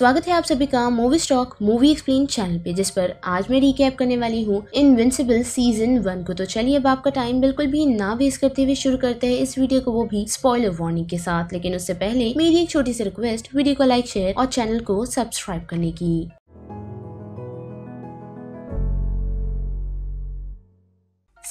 स्वागत है आप सभी का movie stock movie explain channel पे जिस पर आज मैं रिकैप करने वाली हूँ इनविंसिबल सीजन वन को तो चलिए अब आपका टाइम बिल्कुल भी ना वेस्ट करते हुए शुरू करते हैं इस वीडियो को वो भी स्पॉइलर वार्निंग के साथ लेकिन उससे पहले मेरी एक छोटी सी रिक्वेस्ट वीडियो को लाइक शेयर और चैनल को सब्सक्राइब करने की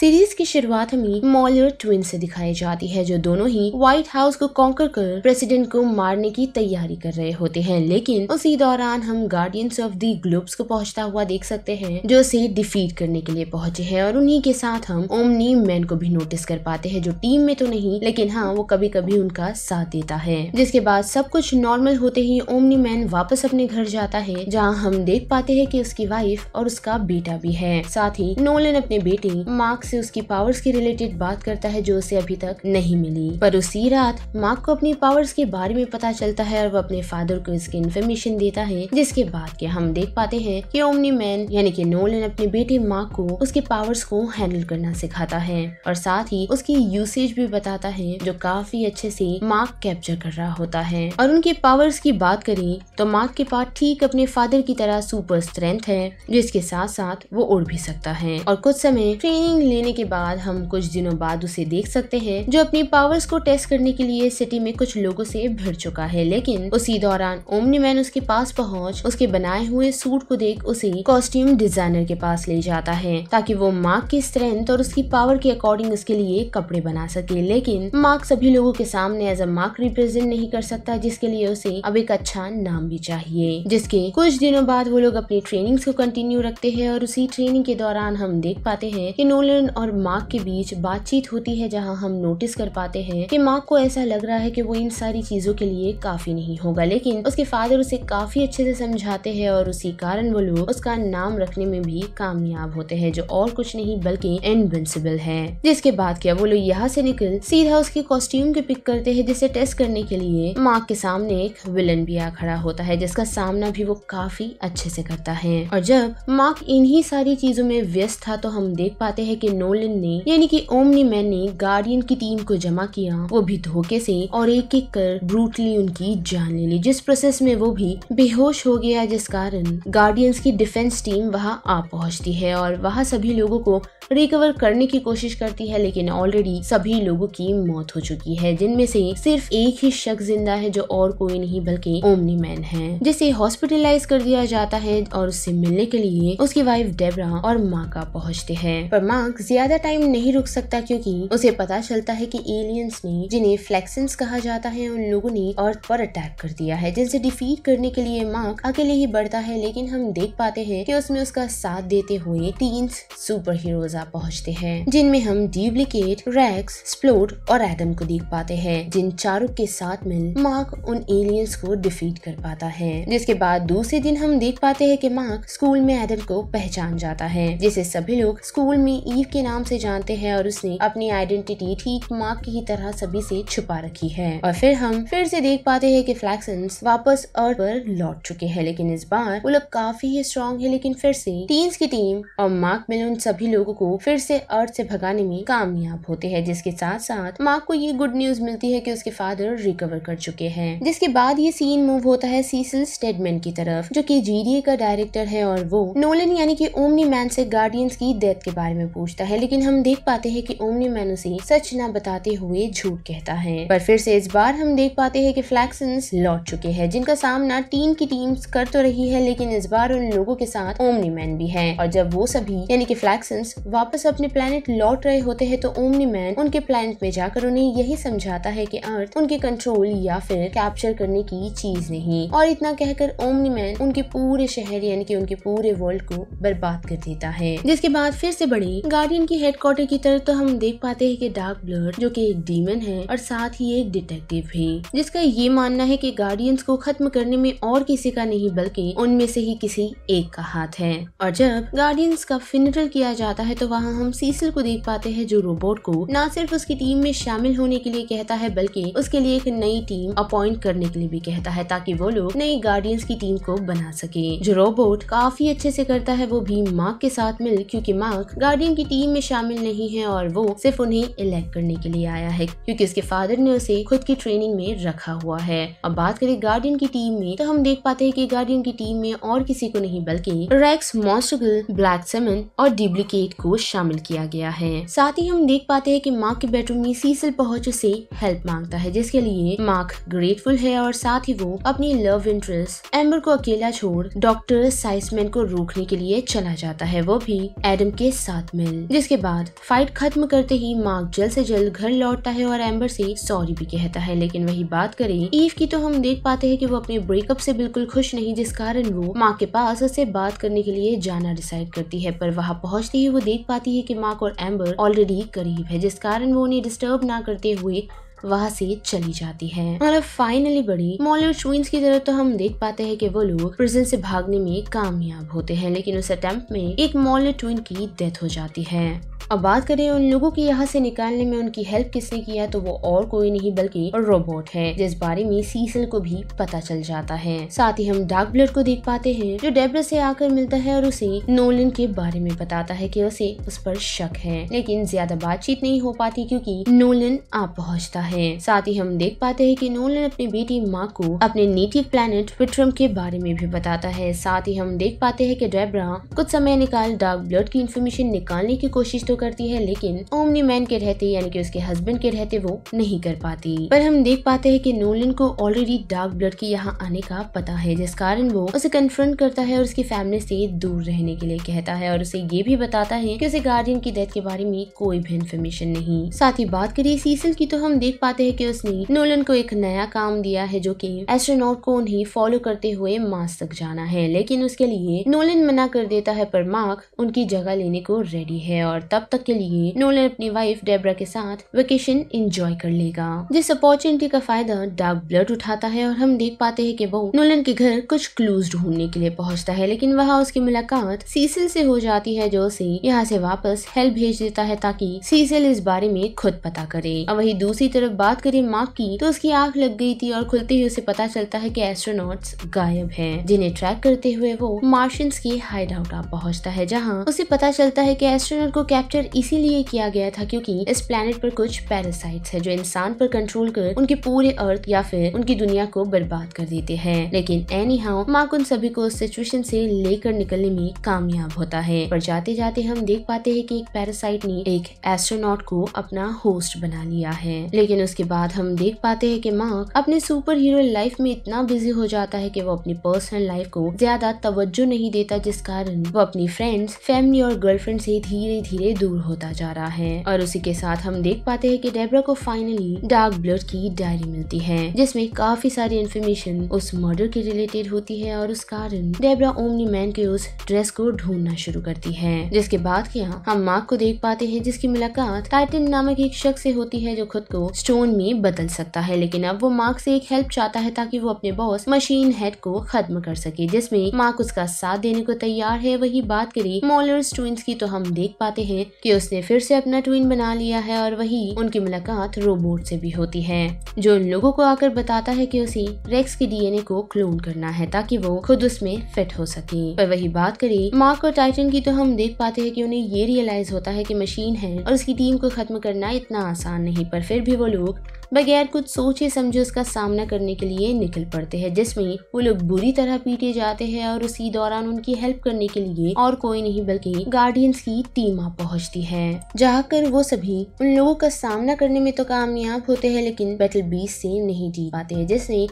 सीरीज की शुरुआत हमें मॉलर ट्विन से दिखाई जाती है जो दोनों ही व्हाइट हाउस को कॉन्कर कर प्रेसिडेंट को मारने की तैयारी कर रहे होते हैं लेकिन उसी दौरान हम गार्डियंस ऑफ दी ग्लोब्स को पहुंचता हुआ देख सकते हैं जो उसे डिफीट करने के लिए पहुंचे हैं और उन्हीं के साथ हम ओमनी मैन को भी नोटिस कर पाते हैं जो टीम में तो नहीं लेकिन हाँ वो कभी कभी उनका साथ देता है जिसके बाद सब कुछ नॉर्मल होते ही ओमनी मैन वापस अपने घर जाता है जहाँ हम देख पाते हैं की उसकी वाइफ और उसका बेटा भी है साथ ही नोलन अपने बेटे मार्क्स से उसकी पावर्स के रिलेटेड बात करता है जो उसे अभी तक नहीं मिली पर उसी रात मार्क को अपनी पावर्स के बारे में पता चलता है और वो अपने फादर को इसकी इन्फॉर्मेशन देता है जिसके बाद के हम देख पाते हैं कि ओमनी मैन यानी कि नोलन अपने बेटे मार्क को उसके पावर्स को हैंडल करना सिखाता है और साथ ही उसकी यूसेज भी बताता है जो काफी अच्छे से मार्क कैप्चर कर रहा होता है और उनके पावर्स की बात करें तो मार्क के पास ठीक अपने फादर की तरह सुपर स्ट्रेंथ है जिसके साथ साथ वो उड़ भी सकता है और कुछ समय ट्रेनिंग ले लेने के बाद हम कुछ दिनों बाद उसे देख सकते हैं जो अपनी पावर्स को टेस्ट करने के लिए सिटी में कुछ लोगों से भिड़ चुका है लेकिन उसी दौरान ओमनी मैन उसके पास पहुंच उसके बनाए हुए सूट को देख उसे कॉस्ट्यूम डिजाइनर के पास ले जाता है ताकि वो मार्क की स्ट्रेंथ और उसकी पावर के अकॉर्डिंग उसके लिए कपड़े बना सके लेकिन मार्क सभी लोगों के सामने एज अ मार्क रिप्रेजेंट नहीं कर सकता जिसके लिए उसे अब एक अच्छा नाम भी चाहिए जिसके कुछ दिनों बाद वो लोग अपनी ट्रेनिंग्स को कंटिन्यू रखते हैं और उसी ट्रेनिंग के दौरान हम देख पाते हैं कि नोलन और मार्क के बीच बातचीत होती है जहाँ हम नोटिस कर पाते हैं कि मार्क को ऐसा लग रहा है कि वो इन सारी चीजों के लिए काफी नहीं होगा लेकिन उसके फादर उसे काफी अच्छे से समझाते हैं और उसी कारण वो लोग उसका नाम रखने में भी कामयाब होते हैं जो और कुछ नहीं बल्कि इनविंसिबल है जिसके बाद क्या वो लोग यहाँ से निकल सीधा उसके कॉस्ट्यूम के पिक करते हैं जिसे टेस्ट करने के लिए मार्क के सामने एक विलन भी आ खड़ा होता है जिसका सामना भी वो काफी अच्छे से करता है और जब मार्क इन्ही सारी चीजों में व्यस्त था तो हम देख पाते हैं की नोलन ने यानी कि ओमनी मैन ने गार्डियन की टीम को जमा किया वो भी धोखे से और एक एक कर ब्रूटली उनकी जान ले ली जिस प्रोसेस में वो भी बेहोश हो गया जिस कारण गार्डियंस की डिफेंस टीम वहाँ आ पहुँचती है और वहाँ सभी लोगों को रिकवर करने की कोशिश करती है लेकिन ऑलरेडी सभी लोगों की मौत हो चुकी है जिनमें से सिर्फ एक ही शख्स जिंदा है जो और कोई नहीं बल्कि ओमनी मैन है जिसे हॉस्पिटलाइज कर दिया जाता है और उससे मिलने के लिए उसकी वाइफ डेबरा और माँ का पहुँचते हैं पर माँ ज्यादा टाइम नहीं रुक सकता क्योंकि उसे पता चलता है कि एलियंस ने जिन्हें फ्लेक्सेंस कहा जाता है उन लोगों ने अर्थ पर अटैक कर दिया है जिनसे डिफीट करने के लिए मार्क अकेले ही बढ़ता है लेकिन हम देख पाते हैं कि उसमें उसका साथ देते हुए तीन सुपर हीरोज आ पहुंचते हैं जिनमें हम डुप्लीकेट रैक्स स्प्लोड और एडम को देख पाते हैं जिन चारों के साथ मिल मार्क उन एलियंस को डिफीट कर पाता है जिसके बाद दूसरे दिन हम देख पाते हैं कि मार्क स्कूल में एडम को पहचान जाता है जिसे सभी लोग स्कूल में ईव के नाम से जानते हैं और उसने अपनी आइडेंटिटी ठीक मार्क की ही तरह सभी से छुपा रखी है और फिर हम फिर से देख पाते हैं कि फ्लैक्सन वापस अर्थ पर लौट चुके हैं लेकिन इस बार वो लोग काफी ही स्ट्रांग है लेकिन फिर से टीन्स की टीम और मार्क उन सभी लोगों को फिर से अर्थ से भगाने में कामयाब होते हैं जिसके साथ साथ मार्क को ये गुड न्यूज मिलती है कि उसके फादर रिकवर कर चुके हैं जिसके बाद ये सीन मूव होता है सीसिल स्टेडमैन की तरफ जो की जीडीए का डायरेक्टर है और वो नोलन यानी कि ओमनी मैन से गार्डियंस की डेथ के बारे में पूछते पूछता है लेकिन हम देख पाते हैं कि ओमनी मैन उसे सच न बताते हुए झूठ कहता है पर फिर से इस बार हम देख पाते हैं कि फ्लैक्सन लौट चुके हैं जिनका सामना टीम की टीम कर तो रही है लेकिन इस बार उन लोगों के साथ ओमनी मैन भी है और जब वो सभी यानी कि फ्लैक्सन वापस अपने प्लेनेट लौट रहे होते हैं तो ओमनी मैन उनके प्लेनेट में जाकर उन्हें यही समझाता है की अर्थ उनके कंट्रोल या फिर कैप्चर करने की चीज नहीं और इतना कहकर ओमनी मैन उनके पूरे शहर यानी की उनके पूरे वर्ल्ड को बर्बाद कर देता है जिसके बाद फिर से बड़ी गाड़ी गार्डियन के हेडक्वार्टर की तरफ तो हम देख पाते हैं कि डार्क ब्लड जो कि एक डीमन है और साथ ही एक डिटेक्टिव है जिसका ये मानना है कि गार्डियंस को खत्म करने में और किसी का नहीं बल्कि उनमें से ही किसी एक का हाथ है और जब गार्डियंस का फिनरल किया जाता है तो वहाँ हम सीसल को देख पाते हैं जो रोबोट को न सिर्फ उसकी टीम में शामिल होने के लिए कहता है बल्कि उसके लिए एक नई टीम अपॉइंट करने के लिए भी कहता है ताकि वो लोग नई गार्डियंस की टीम को बना सके जो रोबोट काफी अच्छे से करता है वो भी मार्क के साथ मिल क्यूँकी मार्क गार्डियन की टीम टीम में शामिल नहीं है और वो सिर्फ उन्हें इलेक्ट करने के लिए आया है क्योंकि उसके फादर ने उसे खुद की ट्रेनिंग में रखा हुआ है अब बात करें गार्डियन की टीम में तो हम देख पाते हैं कि गार्डियन की टीम में और किसी को नहीं बल्कि रेक्स मॉन्स्टरगल ब्लैक सेमन और डुप्लीकेट को शामिल किया गया है साथ ही हम देख पाते हैं कि मार्क के बेडरूम में सीसल पहुंच से हेल्प मांगता है जिसके लिए मार्क ग्रेटफुल है और साथ ही वो अपनी लव इंटरेस्ट एम्बर को अकेला छोड़ डॉक्टर साइसमैन को रोकने के लिए चला जाता है वो भी एडम के साथ मिल जिसके बाद फाइट खत्म करते ही मार्क जल्द से जल्द घर लौटता है और एम्बर से सॉरी भी कहता है लेकिन वही बात करें ईव की तो हम देख पाते हैं कि वो अपने ब्रेकअप से बिल्कुल खुश नहीं जिस कारण वो माँ के पास उससे बात करने के लिए जाना डिसाइड करती है पर वहाँ पहुँचते ही वो देख पाती है की मार्क और एम्बर ऑलरेडी करीब है जिस कारण वो उन्हें डिस्टर्ब ना करते हुए वहाँ से चली जाती है और अब फाइनली बड़ी मॉल और की तरफ तो हम देख पाते हैं कि वो लोग प्रिजन से भागने में कामयाब होते हैं लेकिन उस अटेम्प्ट में एक मॉल ट्विन की डेथ हो जाती है अब बात करें उन लोगों की यहाँ से निकालने में उनकी हेल्प किसने किया तो वो और कोई नहीं बल्कि रोबोट है जिस बारे में सीसल को भी पता चल जाता है साथ ही हम डार्क ब्लड को देख पाते हैं जो डेब्रा से आकर मिलता है और उसे नोलन के बारे में बताता है कि उसे उस पर शक है लेकिन ज्यादा बातचीत नहीं हो पाती क्योंकि नोलन आ पहुंचता है साथ ही हम देख पाते हैं कि नोलन अपनी बेटी माँ को अपने नेटिव प्लेनेट विक्रम के बारे में भी बताता है साथ ही हम देख पाते हैं कि डेब्रा कुछ समय निकाल डार्क ब्लड की इन्फॉर्मेशन निकालने की कोशिश तो करती है लेकिन ओमनी मैन के रहते यानी कि उसके हस्बैंड के रहते वो नहीं कर पाती पर हम देख पाते हैं कि नोलन को ऑलरेडी डार्क ब्लड के यहाँ आने का पता है जिस कारण वो उसे कन्फ्रंट करता है और उसकी फैमिली से दूर रहने के लिए कहता है और उसे ये भी बताता है कि उसे गार्डियन की डेथ के बारे में कोई भी इन्फॉर्मेशन नहीं साथ ही बात करिए सीसल की तो हम देख देख पाते हैं कि उसने नोलन को एक नया काम दिया है जो कि एस्ट्रोनॉट को उन्हें फॉलो करते हुए मार्स तक जाना है लेकिन उसके लिए नोलन मना कर देता है पर मार्क उनकी जगह लेने को रेडी है और तब तक के लिए नोलन अपनी वाइफ डेबरा के साथ वेकेशन इंजॉय कर लेगा जिस अपॉर्चुनिटी का फायदा डार्क ब्लड उठाता है और हम देख पाते हैं कि वो नोलन के घर कुछ क्लूज ढूंढने के लिए पहुंचता है लेकिन वहाँ उसकी मुलाकात सीसिल से हो जाती है जो उसे यहाँ से वापस हेल्प भेज देता है ताकि सीसिल इस बारे में खुद पता करे और वही दूसरी तरफ जब बात करें माँ की तो उसकी आंख लग गई थी और खुलते ही उसे पता चलता है कि एस्ट्रोनॉट गायब हैं जिन्हें ट्रैक करते हुए वो मार्शियंस के हाइड आउट आ पहुंचता है जहाँ उसे पता चलता है कि एस्ट्रोनॉट को कैप्चर इसीलिए किया गया था क्योंकि इस प्लेनेट पर कुछ पैरासाइट्स है जो इंसान पर कंट्रोल कर उनके पूरे अर्थ या फिर उनकी दुनिया को बर्बाद कर देते हैं लेकिन एनी हाउ मार्क उन सभी को उस सिचुएशन से लेकर निकलने में कामयाब होता है पर जाते जाते हम देख पाते हैं कि एक पैरासाइट ने एक एस्ट्रोनॉट को अपना होस्ट बना लिया है लेकिन लेकिन उसके बाद हम देख पाते हैं कि मार्क अपने सुपर हीरो लाइफ में इतना बिजी हो जाता है कि वो अपनी पर्सनल लाइफ को ज्यादा तवज्जो नहीं देता जिस कारण वो अपनी फ्रेंड्स फैमिली और गर्लफ्रेंड से धीरे धीरे दूर होता जा रहा है और उसी के साथ हम देख पाते हैं कि डेबरा को फाइनली डार्क ब्लड की डायरी मिलती है जिसमे काफी सारी इन्फॉर्मेशन उस मर्डर के रिलेटेड होती है और उस कारण डेबरा ओमनी मैन के उस ड्रेस को ढूंढना शुरू करती है जिसके बाद क्या हम मार्क को देख पाते हैं जिसकी मुलाकात टाइटन नामक एक शख्स से होती है जो खुद को स्टोन में बदल सकता है लेकिन अब वो मार्क से एक हेल्प चाहता है ताकि वो अपने बॉस मशीन हेड को खत्म कर सके जिसमे मार्क उसका साथ देने को तैयार है वही बात करी मॉलर ट्विंस की तो हम देख पाते हैं कि उसने फिर से अपना ट्विन बना लिया है और वही उनकी मुलाकात रोबोट से भी होती है जो उन लोगों को आकर बताता है की उसे रेक्स के डीएनए को क्लोन करना है ताकि वो खुद उसमें फिट हो सके पर वही बात करी मार्क और टाइटन की तो हम देख पाते हैं कि उन्हें ये रियलाइज होता है कि मशीन है और उसकी टीम को खत्म करना इतना आसान नहीं पर फिर भी वो लोग बगैर कुछ सोचे समझे उसका सामना करने के लिए निकल पड़ते हैं जिसमें वो लोग बुरी तरह पीटे जाते हैं और उसी दौरान उनकी हेल्प करने के लिए और कोई नहीं बल्कि गार्डियंस की टीम आ पहुंचती है जाकर वो सभी उन लोगों का सामना करने में तो कामयाब होते हैं लेकिन बैटल बीस से नहीं जी पाते हैं जिसने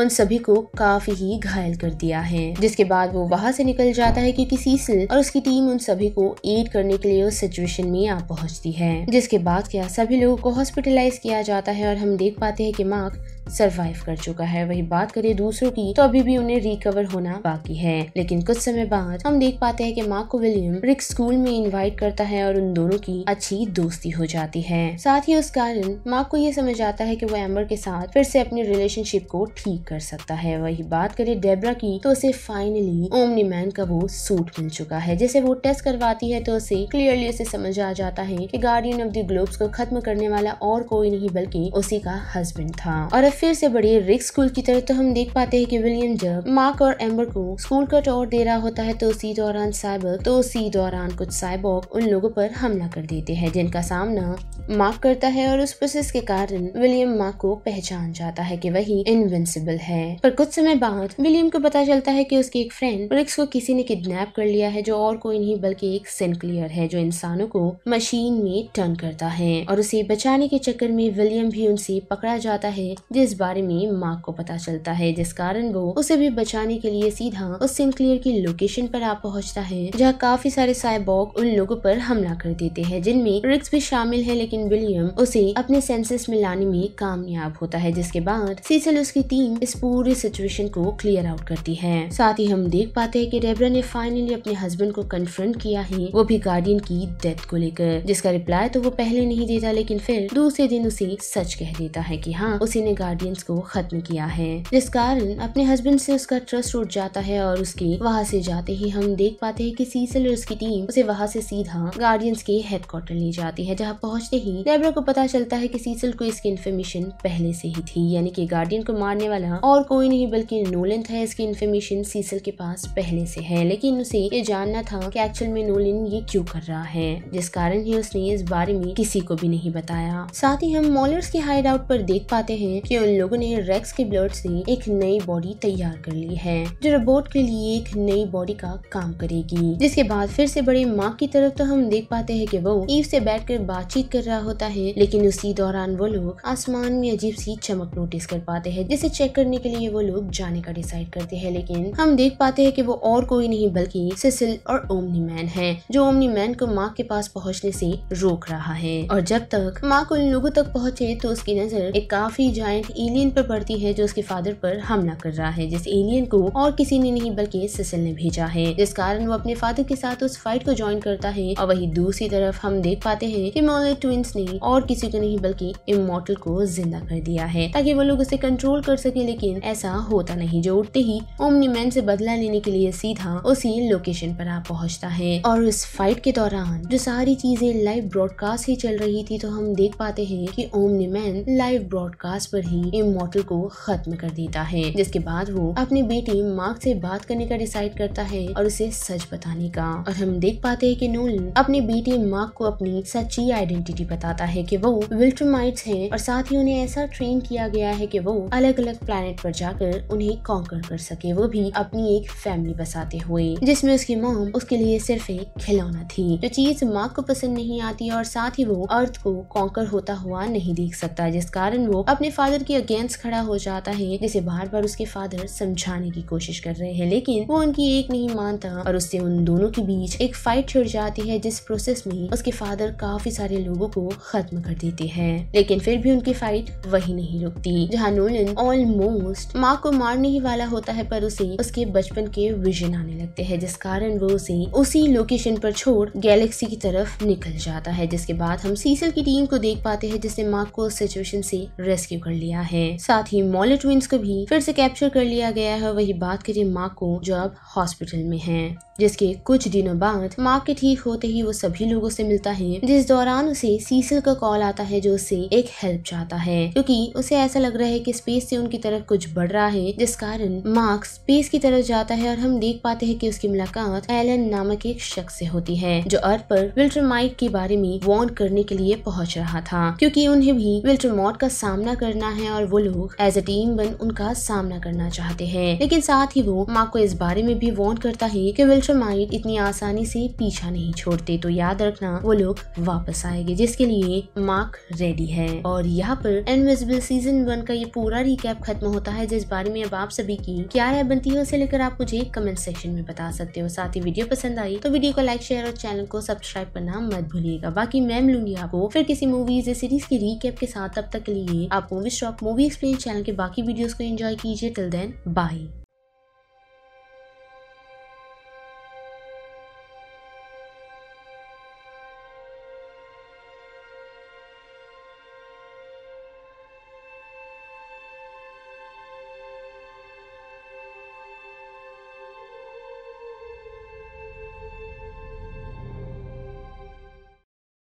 उन सभी को काफी ही घायल कर दिया है जिसके बाद वो वहां से निकल जाता है क्योंकि सीसिल और उसकी टीम उन सभी को एड करने के लिए उस सिचुएशन में आ पहुंचती है जिसके बाद क्या सभी लोगों को हॉस्पिटलाइज किया जाता है और हम देख पाते हैं कि मार्क सरवाइव कर चुका है वही बात करें दूसरों की तो अभी भी उन्हें रिकवर होना बाकी है लेकिन कुछ समय बाद हम देख पाते हैं कि मार्क को विलियम रिक स्कूल में इनवाइट करता है और उन दोनों की अच्छी दोस्ती हो जाती है साथ ही उस कारण मार्क को ये समझ आता है की वो एम्बर के साथ फिर से अपने रिलेशनशिप को ठीक कर सकता है वही बात करे डेबरा की तो उसे फाइनली ओमनी मैन का वो सूट मिल चुका है जैसे वो टेस्ट करवाती है तो उसे क्लियरली उसे समझ आ जाता है की गार्डियन ऑफ द ग्लोब्स को खत्म करने वाला और कोई नहीं बल्कि उसी का हस्बैंड था और फिर से बड़े रिक स्कूल की तरफ तो हम देख पाते हैं कि विलियम जब मार्क और एम्बर को स्कूल का टॉर दे रहा होता है तो उसी दौरान साइबर तो उसी दौरान कुछ साइबॉक उन लोगों पर हमला कर देते हैं जिनका सामना मार्क करता है और उस प्रोसेस के कारण विलियम मार्क को पहचान जाता है कि वही इनविंसिबल है पर कुछ समय बाद विलियम को पता चलता है कि उसकी एक फ्रेंड रिक्स को किसी ने किडनैप कर लिया है जो और कोई नहीं बल्कि एक सेंक्लियर है जो इंसानों को मशीन में टर्न करता है और उसे बचाने के चक्कर में विलियम भी उनसे पकड़ा जाता है जिस इस बारे में मार्क को पता चलता है जिस कारण वो उसे भी बचाने के लिए सीधा उस सिंक्लियर की लोकेशन पर आ पहुंचता है जहाँ काफी सारे साइबॉग उन लोगों पर हमला कर देते हैं जिनमें रिक्स भी शामिल है लेकिन विलियम उसे अपने सेंसेस में लाने में कामयाब होता है जिसके बाद सीसल उसकी टीम इस पूरे सिचुएशन को क्लियर आउट करती है साथ ही हम देख पाते हैं कि रेबरा ने फाइनली अपने हस्बैंड को कन्फ्रंट किया है वो भी गार्डियन की डेथ को लेकर जिसका रिप्लाई तो वो पहले नहीं देता लेकिन फिर दूसरे दिन उसे सच कह देता है की हाँ उसी ने गार्डियन गार्डियंस को खत्म किया है जिस कारण अपने हस्बैंड से उसका ट्रस्ट उठ जाता है और उसके वहाँ से जाते ही हम देख पाते हैं कि सीसल और उसकी टीम उसे वहाँ से सीधा गार्डियंस के हेडक्वार्टर ले जाती है जहाँ पहुँचते ही डेबरा को पता चलता है की सीसल को इसकी इन्फॉर्मेशन पहले से ही थी यानी की गार्डियन को मारने वाला और कोई नहीं बल्कि नोलिन था इसकी इन्फॉर्मेशन सीसल के पास पहले से है लेकिन उसे ये जानना था की एक्चुअल में नोलिन ये क्यूँ कर रहा है जिस कारण ही उसने इस बारे में किसी को भी नहीं बताया साथ ही हम मॉलर्स के हाइड आउट पर देख पाते हैं कि उन लोगों ने रेक्स के ब्लड से एक नई बॉडी तैयार कर ली है जो रोबोट के लिए एक नई बॉडी का काम करेगी जिसके बाद फिर से बड़े मार्क की तरफ तो हम देख पाते हैं कि वो ईव से बैठकर बातचीत कर रहा होता है लेकिन उसी दौरान वो लोग आसमान में अजीब सी चमक नोटिस कर पाते हैं जिसे चेक करने के लिए वो लोग जाने का डिसाइड करते हैं लेकिन हम देख पाते हैं कि वो और कोई नहीं बल्कि सिसिल और ओमनी मैन है जो ओमनी मैन को माँ के पास पहुँचने से रोक रहा है और जब तक माँ को उन लोगों तक पहुँचे तो उसकी नजर एक काफी जायंट एलियन पर पड़ती है जो उसके फादर पर हमला कर रहा है जिस एलियन को और किसी ने नहीं बल्कि सिसिल ने भेजा है जिस कारण वो अपने फादर के साथ उस फाइट को ज्वाइन करता है और वही दूसरी तरफ हम देख पाते हैं कि मॉलर ट्विंस ने और किसी को नहीं बल्कि इमोटल को जिंदा कर दिया है ताकि वो लोग उसे कंट्रोल कर सके लेकिन ऐसा होता नहीं जो उठते ही ओमनी मैन से बदला लेने के लिए सीधा उसी लोकेशन पर आ पहुंचता है और उस फाइट के दौरान जो सारी चीजें लाइव ब्रॉडकास्ट ही चल रही थी तो हम देख पाते हैं कि ओमनी मैन लाइव ब्रॉडकास्ट पर ही ही इमोटल को खत्म कर देता है जिसके बाद वो अपनी बेटी मार्क से बात करने का डिसाइड करता है और उसे सच बताने का और हम देख पाते हैं कि नोल अपनी बेटी मार्क को अपनी सच्ची आइडेंटिटी बताता है कि वो विल्ट्रमाइट्स हैं और साथ ही उन्हें ऐसा ट्रेन किया गया है कि वो अलग अलग प्लानट पर जाकर उन्हें कॉन्कर कर सके वो भी अपनी एक फैमिली बसाते हुए जिसमे उसकी मॉम उसके लिए सिर्फ एक खिलौना थी जो चीज मार्क को पसंद नहीं आती और साथ ही वो अर्थ को कॉन्कर होता हुआ नहीं देख सकता जिस कारण वो अपने फादर के अगेंस्ट खड़ा हो जाता है जिसे बार बार उसके फादर समझाने की कोशिश कर रहे हैं लेकिन वो उनकी एक नहीं मानता और उससे उन दोनों के बीच एक फाइट छिड़ जाती है जिस प्रोसेस में उसके फादर काफी सारे लोगों को खत्म कर देते हैं लेकिन फिर भी उनकी फाइट वही नहीं रुकती जहाँ नोलन ऑलमोस्ट माँ को मारने ही वाला होता है पर उसे उसके बचपन के विजन आने लगते हैं जिस कारण वो उसे उसी लोकेशन पर छोड़ गैलेक्सी की तरफ निकल जाता है जिसके बाद हम सीसल की टीम को देख पाते हैं जिसने माँ को उस सिचुएशन से रेस्क्यू कर लिया गया है साथ ही मॉले ट्विंस को भी फिर से कैप्चर कर लिया गया है वही बात करिए माँ को जो अब हॉस्पिटल में है जिसके कुछ दिनों बाद माँ के ठीक होते ही वो सभी लोगों से मिलता है जिस दौरान उसे सीसल का कॉल आता है जो उसे एक हेल्प चाहता है क्योंकि उसे ऐसा लग रहा है कि स्पेस से उनकी तरफ कुछ बढ़ रहा है जिस कारण मार्क स्पेस की तरफ जाता है और हम देख पाते हैं कि उसकी मुलाकात एलन नामक एक शख्स से होती है जो अर्थ पर माइक के बारे में वॉन्ट करने के लिए पहुँच रहा था क्यूँकी उन्हें भी मॉट का सामना करना है और वो लोग एज ए टीम बन उनका सामना करना चाहते है लेकिन साथ ही वो माँ को इस बारे में भी वॉन्ट करता है की विल्ट माइट इतनी आसानी से पीछा नहीं छोड़ते तो याद रखना वो लोग वापस आएंगे जिसके लिए मार्क रेडी है और यहाँ पर इनविजिबल सीजन वन का ये पूरा रिकैप खत्म होता है जिस बारे में अब आप सभी की क्या राय बनती है उसे लेकर आप मुझे कमेंट सेक्शन में बता सकते हो साथ ही वीडियो पसंद आई तो वीडियो को लाइक शेयर और चैनल को सब्सक्राइब करना मत भूलिएगा बाकी मैं मिलूंगी आपको फिर किसी मूवीज या सीरीज की रिकैप के साथ अब तक के लिए आप movie stock movie explain channel के बाकी वीडियोस को एंजॉय कीजिए टिल देन बाय